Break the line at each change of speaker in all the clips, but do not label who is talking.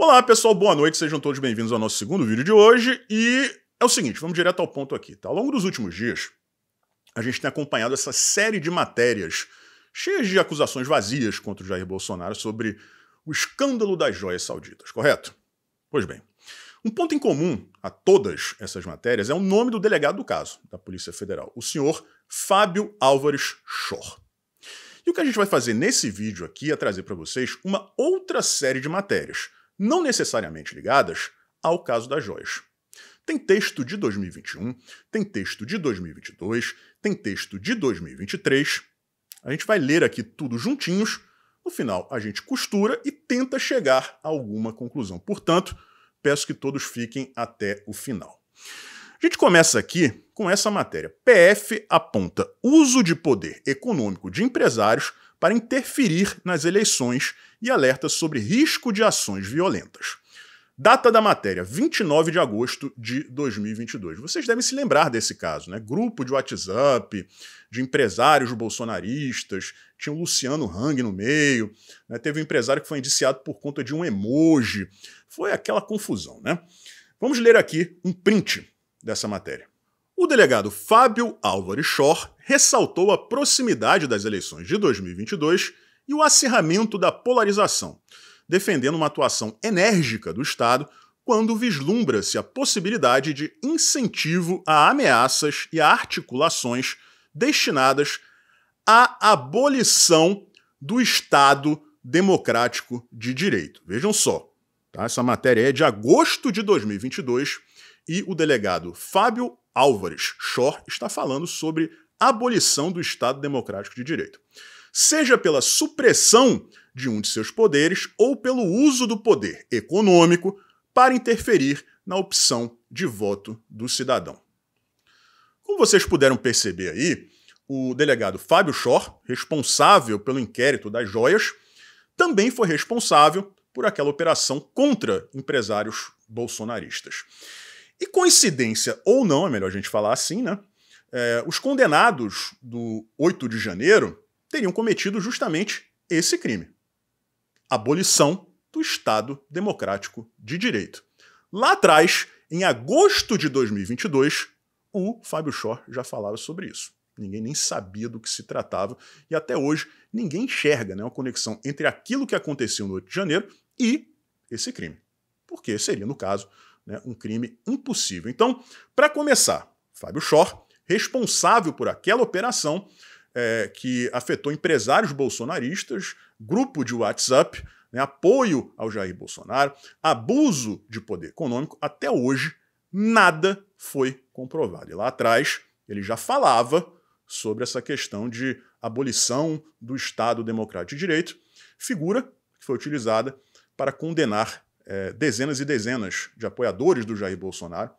Olá pessoal, boa noite, sejam todos bem-vindos ao nosso segundo vídeo de hoje e é o seguinte, vamos direto ao ponto aqui, tá? Ao longo dos últimos dias, a gente tem acompanhado essa série de matérias cheias de acusações vazias contra o Jair Bolsonaro sobre o escândalo das joias sauditas, correto? Pois bem, um ponto em comum a todas essas matérias é o nome do delegado do caso, da Polícia Federal, o senhor Fábio Álvares Schor. E o que a gente vai fazer nesse vídeo aqui é trazer para vocês uma outra série de matérias não necessariamente ligadas ao caso das joias. Tem texto de 2021, tem texto de 2022, tem texto de 2023. A gente vai ler aqui tudo juntinhos. No final, a gente costura e tenta chegar a alguma conclusão. Portanto, peço que todos fiquem até o final. A gente começa aqui com essa matéria. PF aponta uso de poder econômico de empresários para interferir nas eleições e alerta sobre risco de ações violentas. Data da matéria, 29 de agosto de 2022. Vocês devem se lembrar desse caso, né? Grupo de WhatsApp, de empresários bolsonaristas, tinha o Luciano Hang no meio, né? teve um empresário que foi indiciado por conta de um emoji. Foi aquela confusão, né? Vamos ler aqui um print dessa matéria. O delegado Fábio Álvares Schor ressaltou a proximidade das eleições de 2022 e o acerramento da polarização, defendendo uma atuação enérgica do Estado quando vislumbra-se a possibilidade de incentivo a ameaças e a articulações destinadas à abolição do Estado democrático de direito. Vejam só, tá? essa matéria é de agosto de 2022 e o delegado Fábio Álvares Schor está falando sobre abolição do Estado democrático de direito seja pela supressão de um de seus poderes ou pelo uso do poder econômico para interferir na opção de voto do cidadão. Como vocês puderam perceber aí, o delegado Fábio Schor, responsável pelo inquérito das joias, também foi responsável por aquela operação contra empresários bolsonaristas. E coincidência ou não, é melhor a gente falar assim, né? É, os condenados do 8 de janeiro teriam cometido justamente esse crime: abolição do Estado Democrático de Direito. Lá atrás, em agosto de 2022, o Fábio Schor já falava sobre isso. Ninguém nem sabia do que se tratava e até hoje ninguém enxerga né, uma conexão entre aquilo que aconteceu no 8 de janeiro e esse crime. Porque seria, no caso, né, um crime impossível. Então, para começar, Fábio Schor, responsável por aquela operação, é, que afetou empresários bolsonaristas, grupo de WhatsApp, né, apoio ao Jair Bolsonaro, abuso de poder econômico. Até hoje, nada foi comprovado. E lá atrás, ele já falava sobre essa questão de abolição do Estado Democrático de Direito, figura que foi utilizada para condenar é, dezenas e dezenas de apoiadores do Jair Bolsonaro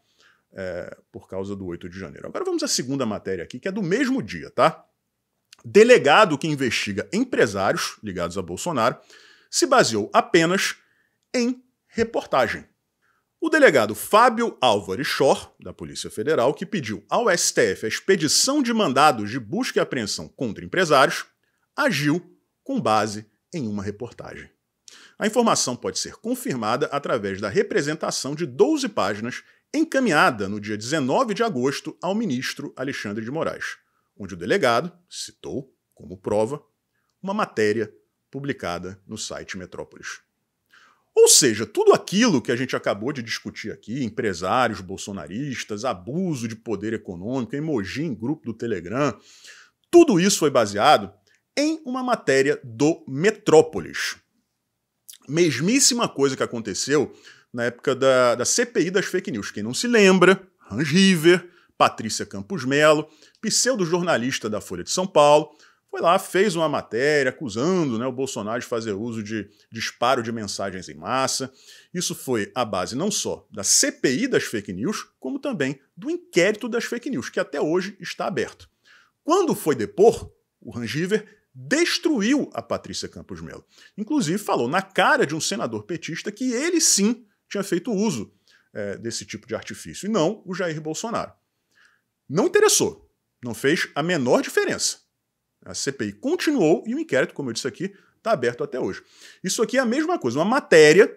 é, por causa do 8 de janeiro. Agora vamos à segunda matéria aqui, que é do mesmo dia, tá? delegado que investiga empresários ligados a Bolsonaro se baseou apenas em reportagem. O delegado Fábio Álvares Schor, da Polícia Federal, que pediu ao STF a expedição de mandados de busca e apreensão contra empresários, agiu com base em uma reportagem. A informação pode ser confirmada através da representação de 12 páginas encaminhada no dia 19 de agosto ao ministro Alexandre de Moraes onde o delegado citou, como prova, uma matéria publicada no site Metrópolis. Ou seja, tudo aquilo que a gente acabou de discutir aqui, empresários bolsonaristas, abuso de poder econômico, emoji em grupo do Telegram, tudo isso foi baseado em uma matéria do Metrópolis. Mesmíssima coisa que aconteceu na época da, da CPI das fake news. Quem não se lembra, Hans River, Patrícia Campos Melo, pseudo-jornalista da Folha de São Paulo, foi lá, fez uma matéria acusando né, o Bolsonaro de fazer uso de disparo de mensagens em massa. Isso foi a base não só da CPI das fake news, como também do inquérito das fake news, que até hoje está aberto. Quando foi depor, o Rangiver destruiu a Patrícia Campos Melo. Inclusive, falou na cara de um senador petista que ele sim tinha feito uso é, desse tipo de artifício, e não o Jair Bolsonaro. Não interessou. Não fez a menor diferença. A CPI continuou e o inquérito, como eu disse aqui, está aberto até hoje. Isso aqui é a mesma coisa, uma matéria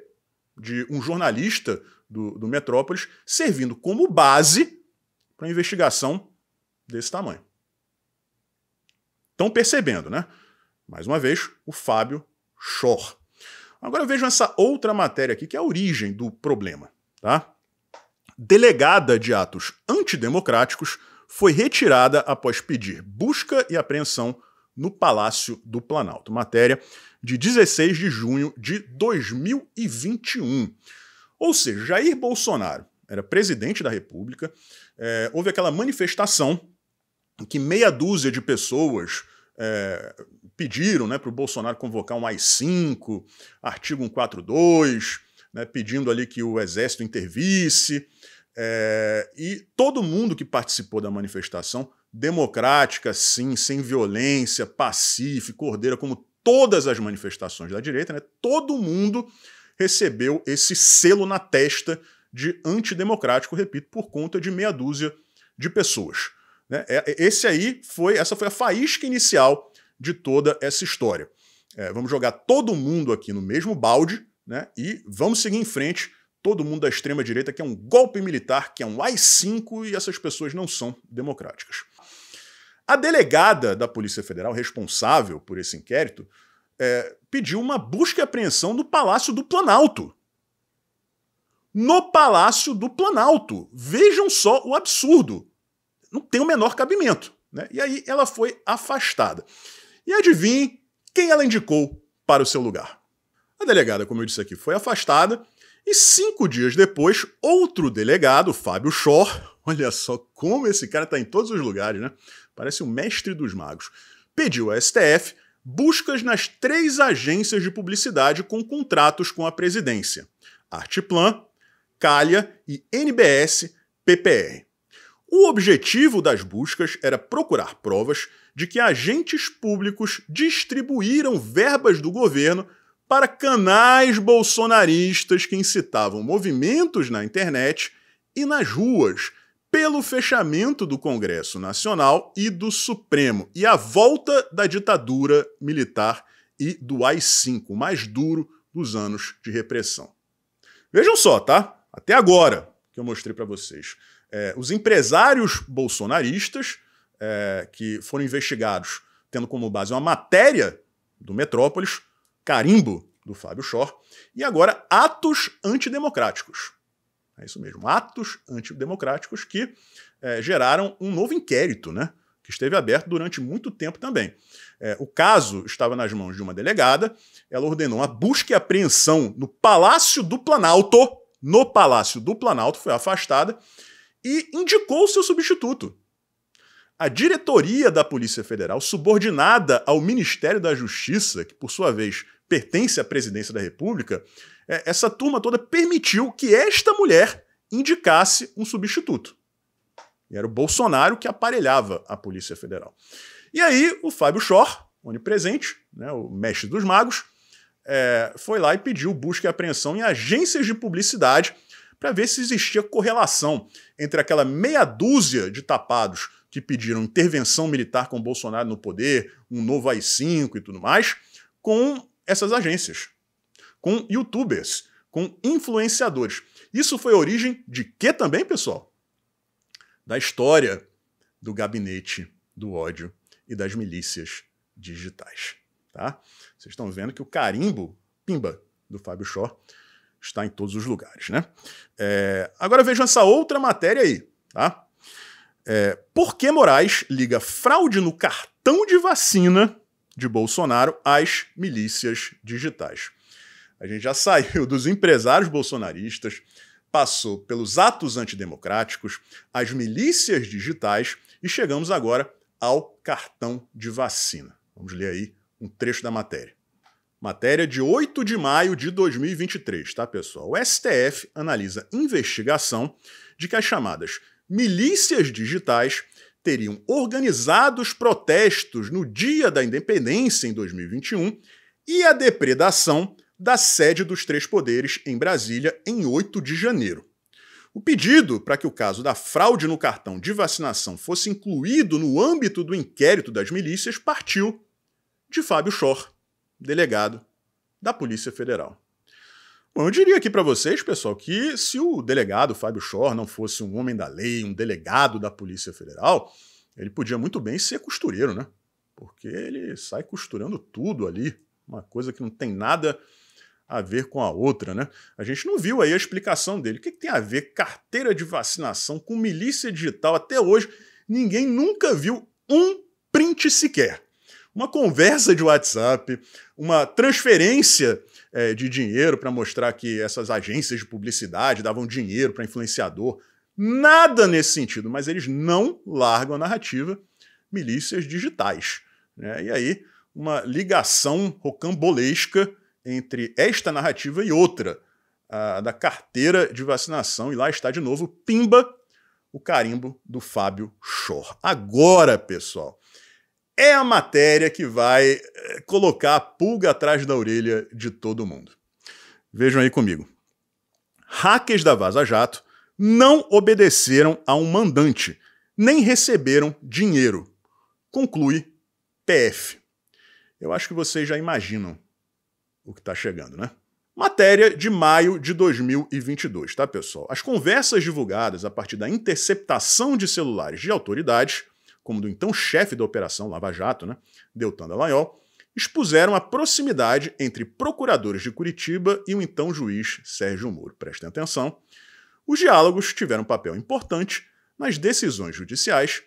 de um jornalista do, do Metrópolis servindo como base para investigação desse tamanho. Estão percebendo, né? Mais uma vez, o Fábio Chor. Agora vejam essa outra matéria aqui, que é a origem do problema, tá? delegada de atos antidemocráticos, foi retirada após pedir busca e apreensão no Palácio do Planalto. Matéria de 16 de junho de 2021. Ou seja, Jair Bolsonaro era presidente da República, é, houve aquela manifestação em que meia dúzia de pessoas é, pediram né, para o Bolsonaro convocar um AI-5, artigo 142, né, pedindo ali que o Exército intervisse. É, e todo mundo que participou da manifestação, democrática, sim, sem violência, pacífico, cordeira, como todas as manifestações da direita, né, todo mundo recebeu esse selo na testa de antidemocrático, repito, por conta de meia dúzia de pessoas. Né? É, é, esse aí foi, essa foi a faísca inicial de toda essa história. É, vamos jogar todo mundo aqui no mesmo balde né, e vamos seguir em frente todo mundo da extrema-direita que é um golpe militar, que é um AI-5 e essas pessoas não são democráticas. A delegada da Polícia Federal, responsável por esse inquérito, é, pediu uma busca e apreensão no Palácio do Planalto. No Palácio do Planalto. Vejam só o absurdo. Não tem o menor cabimento. Né? E aí ela foi afastada. E adivinhe quem ela indicou para o seu lugar. A delegada, como eu disse aqui, foi afastada e cinco dias depois, outro delegado, Fábio Schor, olha só como esse cara está em todos os lugares, né? Parece um mestre dos magos, pediu ao STF buscas nas três agências de publicidade com contratos com a presidência: Arteplan, Calha e NBS PPR. O objetivo das buscas era procurar provas de que agentes públicos distribuíram verbas do governo para canais bolsonaristas que incitavam movimentos na internet e nas ruas pelo fechamento do Congresso Nacional e do Supremo e a volta da ditadura militar e do AI-5, o mais duro dos anos de repressão. Vejam só, tá? Até agora que eu mostrei para vocês. É, os empresários bolsonaristas é, que foram investigados tendo como base uma matéria do Metrópolis Carimbo, do Fábio Schor. E agora, atos antidemocráticos. É isso mesmo, atos antidemocráticos que é, geraram um novo inquérito, né? Que esteve aberto durante muito tempo também. É, o caso estava nas mãos de uma delegada, ela ordenou uma busca e apreensão no Palácio do Planalto. No Palácio do Planalto, foi afastada e indicou o seu substituto, a diretoria da Polícia Federal, subordinada ao Ministério da Justiça, que por sua vez pertence à presidência da República, é, essa turma toda permitiu que esta mulher indicasse um substituto. E era o Bolsonaro que aparelhava a Polícia Federal. E aí o Fábio Schor, onipresente, né, o mestre dos magos, é, foi lá e pediu busca e apreensão em agências de publicidade para ver se existia correlação entre aquela meia dúzia de tapados que pediram intervenção militar com Bolsonaro no poder, um novo AI-5 e tudo mais, com essas agências, com youtubers, com influenciadores. Isso foi origem de quê também, pessoal? Da história do gabinete do ódio e das milícias digitais, tá? Vocês estão vendo que o carimbo, pimba, do Fábio Shaw está em todos os lugares, né? É, agora vejam essa outra matéria aí, tá? É, por que Moraes liga fraude no cartão de vacina de Bolsonaro às milícias digitais? A gente já saiu dos empresários bolsonaristas, passou pelos atos antidemocráticos, as milícias digitais e chegamos agora ao cartão de vacina. Vamos ler aí um trecho da matéria. Matéria de 8 de maio de 2023, tá, pessoal? O STF analisa investigação de que as chamadas milícias digitais teriam organizado os protestos no dia da independência, em 2021, e a depredação da sede dos três poderes em Brasília, em 8 de janeiro. O pedido para que o caso da fraude no cartão de vacinação fosse incluído no âmbito do inquérito das milícias partiu de Fábio Schor, delegado da Polícia Federal. Bom, eu diria aqui para vocês, pessoal, que se o delegado Fábio Schor não fosse um homem da lei, um delegado da Polícia Federal, ele podia muito bem ser costureiro, né? Porque ele sai costurando tudo ali, uma coisa que não tem nada a ver com a outra, né? A gente não viu aí a explicação dele. O que, que tem a ver carteira de vacinação com milícia digital? Até hoje, ninguém nunca viu um print sequer uma conversa de WhatsApp, uma transferência é, de dinheiro para mostrar que essas agências de publicidade davam dinheiro para influenciador. Nada nesse sentido, mas eles não largam a narrativa milícias digitais. Né? E aí, uma ligação rocambolesca entre esta narrativa e outra, a da carteira de vacinação, e lá está de novo, pimba, o carimbo do Fábio Schor. Agora, pessoal, é a matéria que vai eh, colocar a pulga atrás da orelha de todo mundo. Vejam aí comigo. Hackers da Vaza Jato não obedeceram a um mandante, nem receberam dinheiro. Conclui PF. Eu acho que vocês já imaginam o que está chegando, né? Matéria de maio de 2022, tá, pessoal? As conversas divulgadas a partir da interceptação de celulares de autoridades como do então chefe da Operação Lava Jato, né, Deltan Dallagnol, expuseram a proximidade entre procuradores de Curitiba e o então juiz Sérgio Moro. Prestem atenção. Os diálogos tiveram um papel importante nas decisões judiciais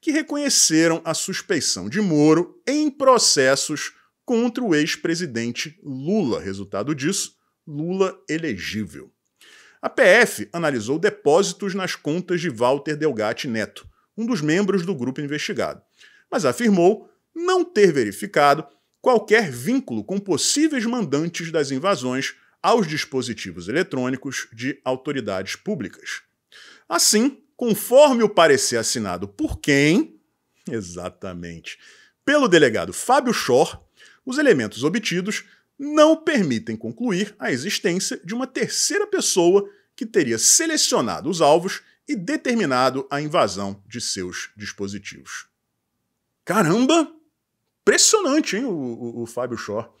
que reconheceram a suspeição de Moro em processos contra o ex-presidente Lula. Resultado disso, Lula elegível. A PF analisou depósitos nas contas de Walter Delgatti Neto, um dos membros do grupo investigado, mas afirmou não ter verificado qualquer vínculo com possíveis mandantes das invasões aos dispositivos eletrônicos de autoridades públicas. Assim, conforme o parecer assinado por quem? Exatamente. Pelo delegado Fábio Schor, os elementos obtidos não permitem concluir a existência de uma terceira pessoa que teria selecionado os alvos e determinado à invasão de seus dispositivos. Caramba! Impressionante, hein, o, o, o Fábio Schor.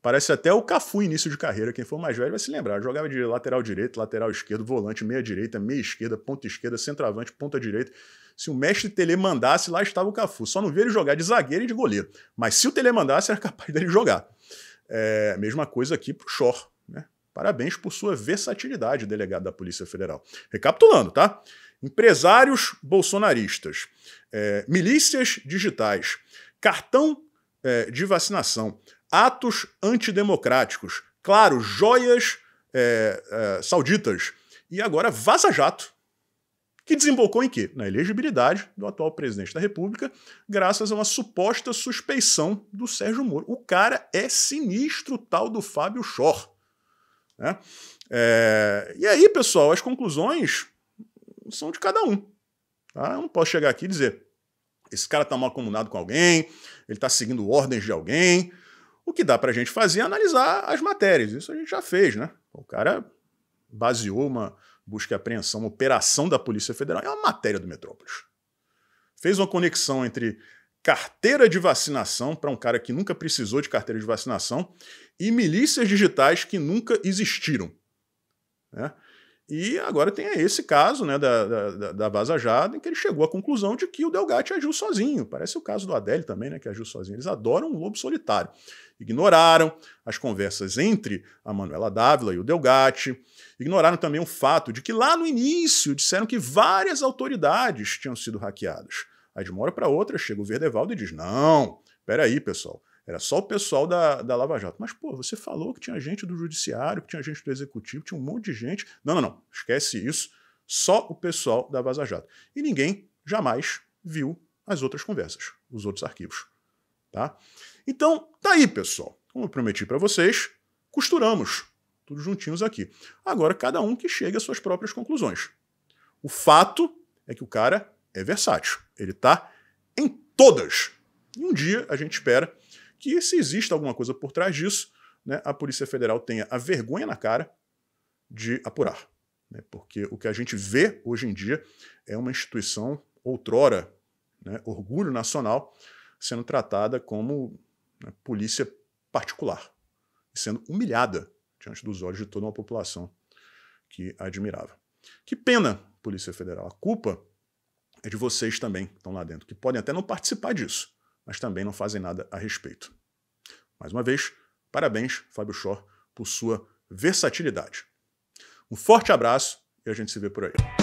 Parece até o Cafu início de carreira. Quem for mais velho vai se lembrar. Jogava de lateral direito, lateral esquerdo, volante, meia direita, meia esquerda, ponta esquerda, centroavante, ponta direita. Se o mestre Tele mandasse, lá estava o Cafu. Só não via ele jogar de zagueiro e de goleiro. Mas se o Tele mandasse, era capaz dele jogar. É, mesma coisa aqui pro Shore. Parabéns por sua versatilidade, delegado da Polícia Federal. Recapitulando, tá? Empresários bolsonaristas, é, milícias digitais, cartão é, de vacinação, atos antidemocráticos, claro, joias é, é, sauditas e agora Vaza Jato, que desembocou em quê? Na elegibilidade do atual presidente da República, graças a uma suposta suspeição do Sérgio Moro. O cara é sinistro, tal do Fábio Schor. Né? É, e aí, pessoal, as conclusões são de cada um. Tá? Eu não posso chegar aqui e dizer esse cara está mal acomunado com alguém, ele está seguindo ordens de alguém. O que dá para a gente fazer é analisar as matérias. Isso a gente já fez, né? O cara baseou uma busca e apreensão, uma operação da Polícia Federal, é uma matéria do Metrópolis. Fez uma conexão entre carteira de vacinação para um cara que nunca precisou de carteira de vacinação e milícias digitais que nunca existiram. Né? E agora tem esse caso né, da, da, da Vaza em que ele chegou à conclusão de que o Delgatti agiu sozinho. Parece o caso do Adélio também, né, que agiu sozinho. Eles adoram um lobo solitário. Ignoraram as conversas entre a Manuela Dávila e o Delgatti. Ignoraram também o fato de que lá no início disseram que várias autoridades tinham sido hackeadas. Aí de uma hora para outra chega o Verdevaldo e diz: não, peraí, pessoal. Era só o pessoal da, da Lava Jato. Mas, pô, você falou que tinha gente do Judiciário, que tinha gente do Executivo, tinha um monte de gente. Não, não, não. Esquece isso. Só o pessoal da Vaza Jato. E ninguém jamais viu as outras conversas, os outros arquivos. Tá? Então, tá aí, pessoal. Como eu prometi para vocês, costuramos tudo juntinhos aqui. Agora, cada um que chegue às suas próprias conclusões. O fato é que o cara é versátil. Ele está em todas. E um dia a gente espera que, se exista alguma coisa por trás disso, né, a Polícia Federal tenha a vergonha na cara de apurar. Né, porque o que a gente vê hoje em dia é uma instituição, outrora, né, orgulho nacional, sendo tratada como né, polícia particular, sendo humilhada diante dos olhos de toda uma população que a admirava. Que pena, Polícia Federal. A culpa é de vocês também que estão lá dentro, que podem até não participar disso, mas também não fazem nada a respeito. Mais uma vez, parabéns, Fábio Schor, por sua versatilidade. Um forte abraço e a gente se vê por aí.